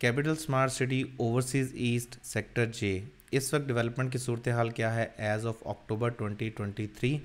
capital smart city overseas east sector J इस वक्त development की सूरत हाल क्या है एज ऑफ अक्टूबर 2023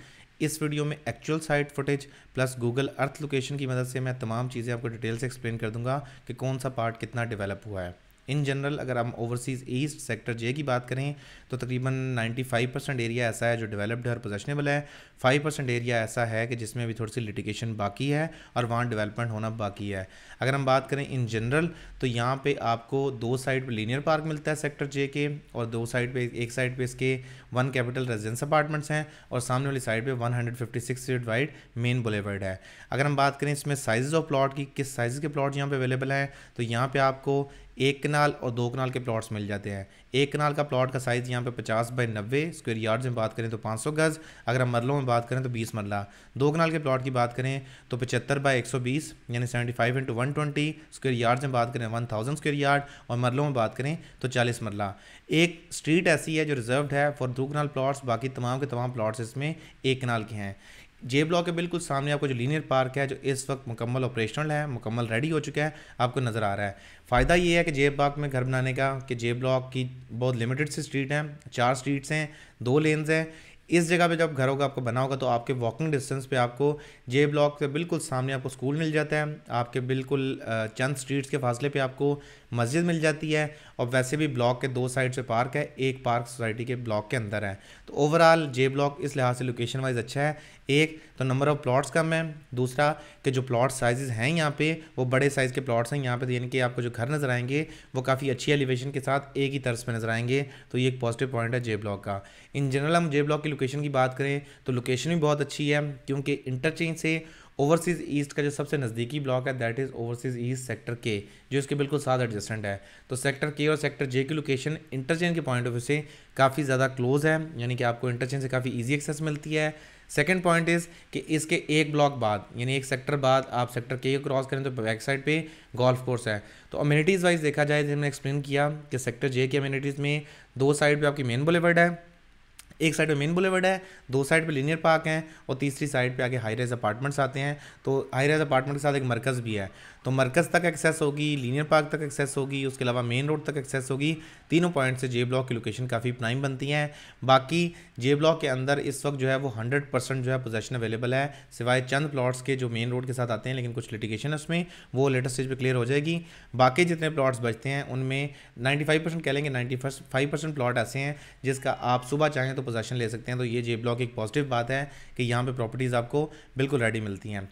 इस वीडियो में actual site footage plus Google Earth location की मदद से मैं तमाम चीज़ें आपको डिटेल से एक्सप्लेन कर दूंगा कि कौन सा पार्ट कितना डेवलप हुआ है इन जनरल अगर हम ओवरसीज़ ईस्ट सेक्टर जे की बात करें तो तकरीबन 95 परसेंट एरिया ऐसा है जो डेवलप्ड है और पोजेशनेबल है 5 परसेंट एरिया ऐसा है कि जिसमें भी थोड़ी सी लिटिगेशन बाकी है और वहाँ डेवलपमेंट होना बाकी है अगर हम बात करें इन जनरल तो यहाँ पर आपको दो साइड पर लीनियर पार्क मिलता है सेक्टर जे के और दो साइड पर एक साइड पर इसके वन कैपिटल रेजिडेंस अपार्टमेंट्स हैं और सामने वाली साइड पर one hundred wide main boulevard है अगर हम बात करें इसमें साइज़ ऑफ प्लाट की किस साइज़ के प्लाट यहाँ पर अवेलेबल हैं तो यहाँ पर आपको एक कनाल और दो कनाल के प्लॉट्स मिल जाते हैं एक कनाल का प्लॉट का साइज़ यहाँ पे 50 बाई नब्बे स्क्वायर यार्ड्स में बात करें तो 500 गज़ अगर हम मरलों में बात करें तो 20 मरला दो कनाल के प्लॉट की बात करें तो 75 बाई 120 यानी 75 five into one twenty square yards में बात करें 1000 स्क्वेयर यार्ड और मरलों में बात करें तो चालीस मरला एक स्ट्रीट ऐसी है जो रिजर्व है फॉर दो कनाल प्लाट्स बाकी तमाम के तमाम प्लाट्स इसमें एक कनाल के हैं जे ब्लॉक के बिल्कुल सामने आपको जो लीनियर पार्क है जो इस वक्त मुकम्मल ऑपरेशनल है मुकम्मल रेडी हो चुका है आपको नज़र आ रहा है फ़ायदा ये है कि जे ब्लॉक में घर बनाने का कि जे ब्लॉक की बहुत लिमिटेड सी स्ट्रीट हैं चार स्ट्रीट्स हैं दो लेन्स हैं इस जगह पे जब घर होगा आपको बना होगा तो आपके वॉकिंग डिस्टेंस पे आपको जे ब्लॉक से बिल्कुल सामने आपको स्कूल मिल जाता है आपके बिल्कुल चंद स्ट्रीट्स के फासले पे आपको मस्जिद मिल जाती है और वैसे भी ब्लॉक के दो साइड से पार्क है एक पार्क सोसाइटी के ब्लॉक के अंदर है तो ओवरऑल जे ब्लॉक इस लिहाज से लोकेशन वाइज अच्छा है एक तो नंबर ऑफ़ प्लॉट्स कम है दूसरा कि जो प्लॉट साइजेस हैं यहाँ पे वो बड़े साइज़ के प्लॉट्स हैं यहाँ पे यानी कि आपको जो घर नज़र आएंगे वो काफ़ी अच्छी एलिवेशन के साथ एक ही तर्ज पे नज़र आएंगे तो ये एक पॉजिटिव पॉइंट है जे ब्लॉक का इन जनरल हम जे ब्लॉक की लोकेशन की बात करें तो लोकेशन भी बहुत अच्छी है क्योंकि इंटरचेंज से ओवरसीज़ ईस्ट का जो सबसे नज़दीकी ब्लॉक है that is overseas east sector के जो इसके बिल्कुल साथ एडजस्टेंट है तो सेक्टर के और सेक्टर जे की लोकेशन इंटरचेंज के पॉइंट ऑफ व्यू से काफ़ी ज़्यादा क्लोज है यानी कि आपको इंटरचेंज से काफ़ी ईजी एक्सेस मिलती है सेकेंड पॉइंट इज़ कि इसके एक ब्लॉक बाद यानी एक सेक्टर बाद आप सेक्टर के क्रॉस करें तो बैक साइड पे गोल्फ कोर्स है तो अम्यूनिटीज़ वाइज देखा जाए हमने एक्सप्लेन किया कि सेक्टर जे की अम्यूनिटीज़ में दो साइड पे आपकी मेन बुलेवर्ड है एक साइड पे मेन बुलेवर्ड है दो साइड पे लीनियर पार्क हैं और तीसरी साइड पे आगे हाई रेज अपार्टमेंट्स आते हैं तो हाई रेज अपार्टमेंट के साथ एक मरकज़ भी है तो मरकज़ तक एक्सेस होगी लीनियर पार्क तक एक्सेस होगी उसके अलावा मेन रोड तक एक्सेस होगी तीनों पॉइंट से जे ब्लॉक की लोकेशन काफ़ी प्राइम बनती हैं बाकी जे ब्लॉक के अंदर इस वक्त जो है वो हंड्रेड परसेंट जो है पोजेशन अवेलेबल है सिवाय चंद प्लाट्स के जो मेन रोड के साथ आते हैं लेकिन कुछ लिटिगेशन है उसमें वो लेटेस्ट स्टेज पर क्लियर हो जाएगी बाकी जितने प्लाट्स बचते हैं उनमें नाइन्टी फाइव परसेंट कह लेंगे नाइन्टी फाइव परसेंट ऐसे हैं जिसका आप सुबह चाहें तो पोजेशन ले सकते हैं तो ये जे ब्लॉक एक पॉजिटिव बात है कि यहाँ पर प्रॉपर्टीज़ आपको बिल्कुल रेडी मिलती हैं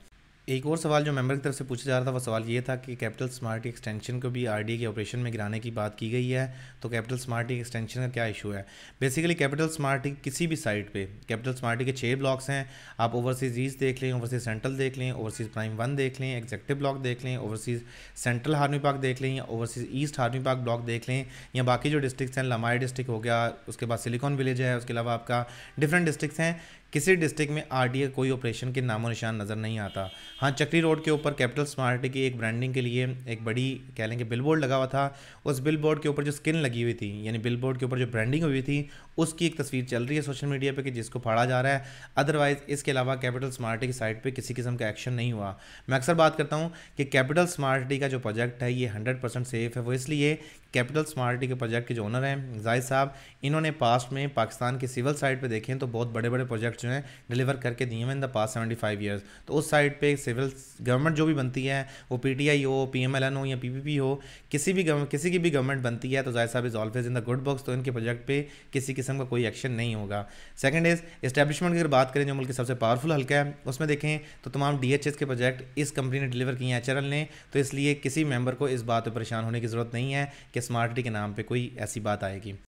एक और सवाल जो मेंबर की तरफ से पूछा जा रहा था वो सवाल ये था कि कैपिटल स्मार्ट एक्सटेंशन को भी आरडी के ऑपरेशन में गिराने की बात की गई है तो कैपिटल स्मार्ट एक्सटेंशन का क्या इशू है बेसिकली कैपिटल स्मार्ट किसी भी साइट पे कैपिटल स्मार्ट के छः ब्लॉक्स हैं आप ओवरसीज़ ईस्ट देख लें ओवरसीज़ सेंट्रल देख लें ओवरसीज़ प्राइम वन देख लें एग्जेक्टिव ब्लॉक देख लें ओवरसीज़ सेंट्रल हार्मी पार्क देख लें या ओवरसीज़ ईस्ट हार्मी पार्क ब्लॉक देख लें या बाकी जो डिस्ट्रिक्स हैं लमाई डिस्ट्रिक्ट हो गया उसके बाद सिलिकॉन विलेज है उसके अलावा आपका डिफरेंट डिस्ट्रिक्स हैं किसी डिस्ट्रिक्ट में आर का कोई ऑपरेशन के नामो निशान नज़र नहीं आता हाँ चक्री रोड के ऊपर कैपिटल स्मार्ट की एक ब्रांडिंग के लिए एक बड़ी कह लेंगे बिल लगा हुआ था उस बिल के ऊपर जो स्किन लगी हुई थी यानी बिल के ऊपर जो ब्रांडिंग हुई थी उसकी एक तस्वीर चल रही है सोशल मीडिया पर कि जिसको फाड़ा जा रहा है अदरवाइज़ इसके अलावा कैपिटल स्मार्ट की साइट पर किसी किस्म का एक्शन नहीं हुआ मैं अक्सर बात करता हूँ कि कैपिटल स्मार्ट का जो प्रोजेक्ट है ये हंड्रेड सेफ है वो इसलिए कैपिटल स्मार्टी के प्रोजेक्ट के जो ओनर हैं जाहिर साहब इन्होंने पास्ट में पाकिस्तान के सिविल साइड पे देखें तो बहुत बड़े बड़े प्रोजेक्ट जो हैं डिलीवर करके दिए हैं in the past seventy five years तो उस साइड पे सिविल गवर्नमेंट जो भी बनती है वो पी टी आई हो पी एम एल एन हो या पी पी पी हो किसी भी किसी की भी गवर्नमेंट बनती है तो जाहिर साहब is always in the good books तो इनके प्रोजेक्ट पर किसी किस्म का कोई एक्शन नहीं होगा सेकेंड इज़ इस्टेब्लिशमेंट की अगर बात करें जो मुल्क के सबसे पावरफुल हल्का है उसमें देखें तो तमाम डी एच एस के प्रोजेक्ट इस कंपनी ने डिलीवर किए हैं एच आर एल ने तो इसलिए किसी मेम्बर को इस बात पर परेशान होने की ज़रूरत नहीं है कि स्मार्टली के नाम पे कोई ऐसी बात आएगी